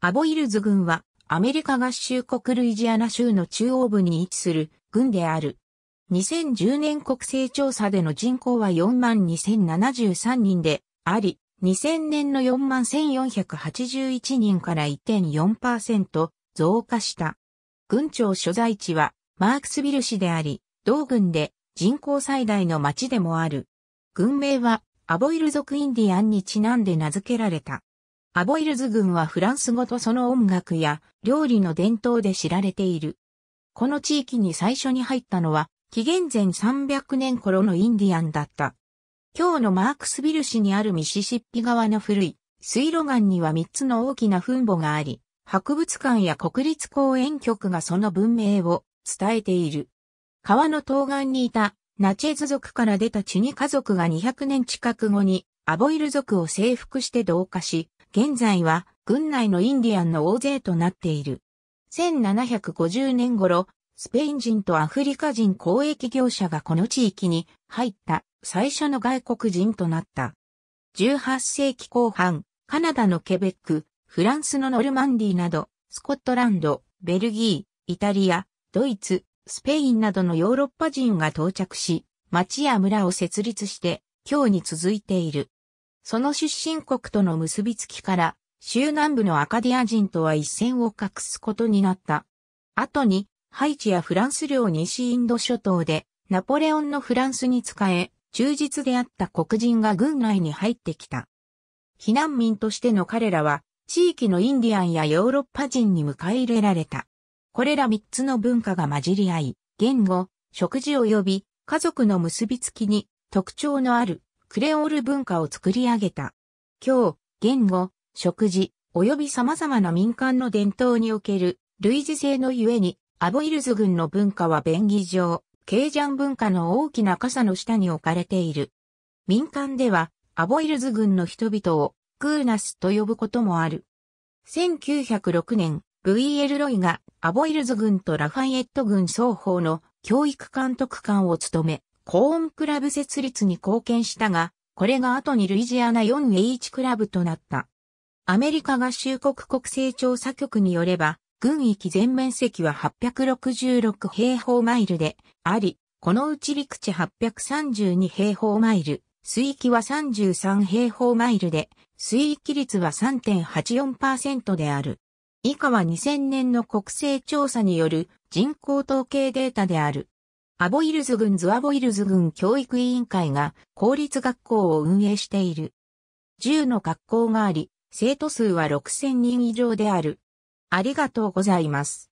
アボイルズ軍はアメリカ合衆国ルイジアナ州の中央部に位置する軍である。2010年国勢調査での人口は42,073人であり、2000年の41,481人から1.4%増加した。軍庁所在地はマークスビル市であり、同軍で人口最大の町でもある。軍名はアボイル族インディアンにちなんで名付けられた。アボイルズ軍はフランス語とその音楽や料理の伝統で知られている。この地域に最初に入ったのは、紀元前300年頃のインディアンだった。今日のマークスビル市にあるミシシッピ川の古い水路岸には3つの大きな墳墓があり、博物館や国立公園局がその文明を伝えている。川の東岸にいたナチェズ族から出たチュニ族が200年近く後にアボイル族を征服して同化し、現在は軍内のインディアンの大勢となっている。1750年頃、スペイン人とアフリカ人交易業者がこの地域に入った最初の外国人となった。18世紀後半、カナダのケベック、フランスのノルマンディなど、スコットランド、ベルギー、イタリア、ドイツ、スペインなどのヨーロッパ人が到着し、町や村を設立して、今日に続いている。その出身国との結びつきから、州南部のアカディア人とは一線を画すことになった。後に、ハイチやフランス領西インド諸島で、ナポレオンのフランスに仕え、忠実であった黒人が軍内に入ってきた。避難民としての彼らは、地域のインディアンやヨーロッパ人に迎え入れられた。これら三つの文化が混じり合い、言語、食事及び家族の結びつきに特徴のあるクレオール文化を作り上げた。今日、言語、食事、及び様々な民間の伝統における類似性のゆえに、アボイルズ軍の文化は便宜上、ケージャン文化の大きな傘の下に置かれている。民間では、アボイルズ軍の人々を、クーナスと呼ぶこともある。1906年、VL ロイがアボイルズ軍とラファイエット軍双方の教育監督官を務め、コーンクラブ設立に貢献したが、これが後にルイジアナ 4H クラブとなった。アメリカ合衆国国勢調査局によれば、軍域全面積は866平方マイルであり、このうち陸地832平方マイル、水域は33平方マイルで、水域率は3.84%である。以下は2000年の国勢調査による人口統計データである。アボイルズ郡ズアボイルズ郡教育委員会が公立学校を運営している。10の学校があり、生徒数は6000人以上である。ありがとうございます。